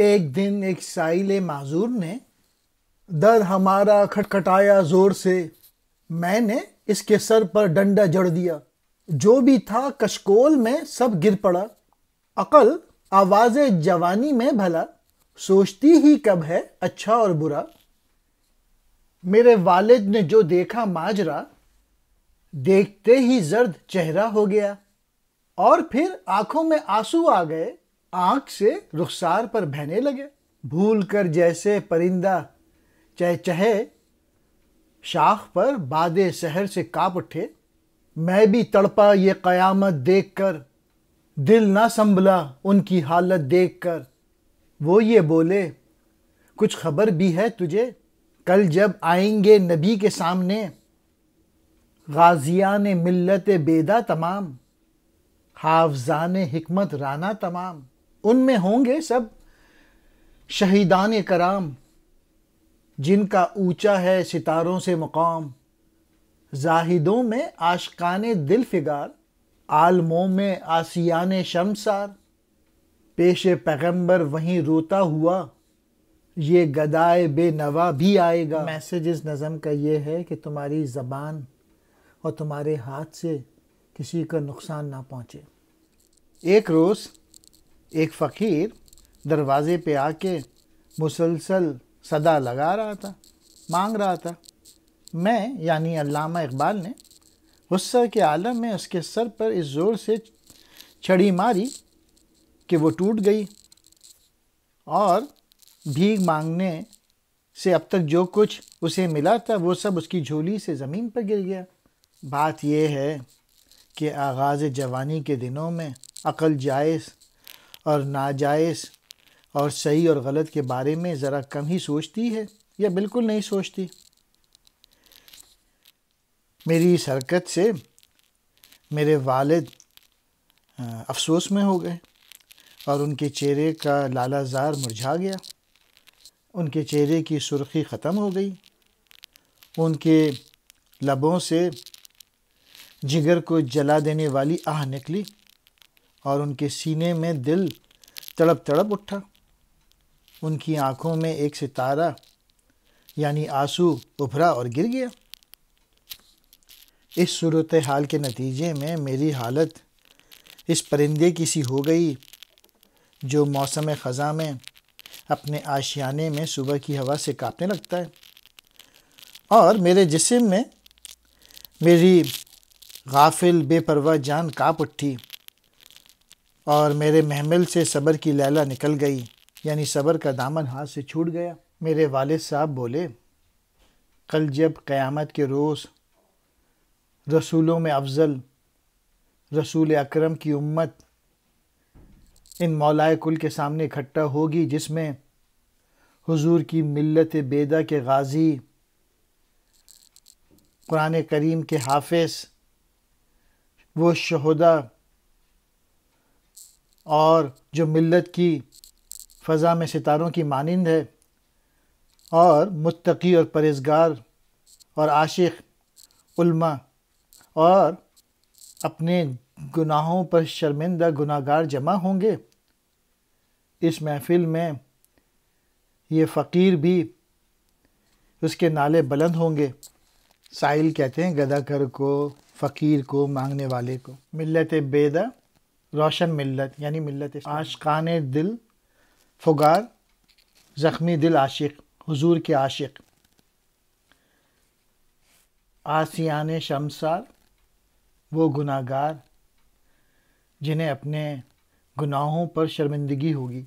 एक दिन एक साइल माजूर ने दर हमारा खटखटाया जोर से मैंने इसके सर पर डंडा जड़ दिया जो भी था कशकोल में सब गिर पड़ा अकल आवाज जवानी में भला सोचती ही कब है अच्छा और बुरा मेरे वालिद ने जो देखा माजरा देखते ही जर्द चेहरा हो गया और फिर आंखों में आंसू आ गए आंख से रुखसार पर बहने लगे भूल कर जैसे परिंदा चह चहे शाख पर बाद शहर से काप उठे मैं भी तड़पा ये कयामत देखकर दिल ना संभला उनकी हालत देखकर वो ये बोले कुछ खबर भी है तुझे कल जब आएंगे नबी के सामने गाजिया ने मिल्लत बेदा तमाम हाफजान हिकमत राना तमाम उनमें होंगे सब शहीदान कराम जिनका ऊंचा है सितारों से मुकाम जाहिदों में आशकान दिल फिगार आलमों में आसियान शमसार पेश पैगंबर वहीं रोता हुआ ये गदाए बेनवा भी आएगा मैसेज इस नज़म का ये है कि तुम्हारी ज़बान और तुम्हारे हाथ से किसी का नुकसान ना पहुँचे एक रोज़ एक फ़कीर दरवाज़े पे आके मुसलसल सदा लगा रहा था मांग रहा था मैं यानी अल्लामा इकबाल ने गुस्सा के आलम में उसके सर पर इस ज़ोर से छड़ी मारी कि वो टूट गई और भीख मांगने से अब तक जो कुछ उसे मिला था वो सब उसकी झोली से ज़मीन पर गिर गया बात यह है कि आगाज़ जवानी के दिनों में अकल जायज़ और नाजायज़ और सही और गलत के बारे में ज़रा कम ही सोचती है या बिल्कुल नहीं सोचती मेरी इस हरकत से मेरे वालिद अफसोस में हो गए और उनके चेहरे का लालाजार मुरझा गया उनके चेहरे की सुर्खी ख़त्म हो गई उनके लबों से जिगर को जला देने वाली आह निकली और उनके सीने में दिल तड़प तड़प उठा उनकी आंखों में एक सितारा यानी आंसू उभरा और गिर गया इस सूरत हाल के नतीजे में मेरी हालत इस परिंदे की सी हो गई जो मौसम ख़ज़ा में अपने आशियाने में सुबह की हवा से कांपने लगता है और मेरे जिसम में मेरी गाफिल बेपरवाह जान काँप उठी और मेरे महमल से सबर की लैला निकल गई यानी सबर का दामन हाथ से छूट गया मेरे वालिद साहब बोले कल जब क़यामत के रोज़ रसूलों में अफजल रसूल अकरम की उम्मत इन मौलाए कुल के सामने इकट्ठा होगी जिसमें हुजूर की मिलत बेदा के गाज़ी कुरान करीम के हाफिज वो शहदा और जो मिल्लत की फ़ज़ा में सितारों की मानंद है और मुत्तकी और परहेजगार और आशिक उल्मा और अपने गुनाहों पर शर्मिंदा गुनागार जमा होंगे इस महफिल में ये फ़कीर भी उसके नाले बुलंद होंगे साहिल कहते हैं गदाकर को फ़कीर को मांगने वाले को मिलत बेदा रोशन मिलत यानी मिलत आशकान दिल फुगार ज़ख्मी दिल आशिक हुजूर के आशिक आसियान शमसार वो गुनागार जिन्हें अपने गुनाहों पर शर्मिंदगी होगी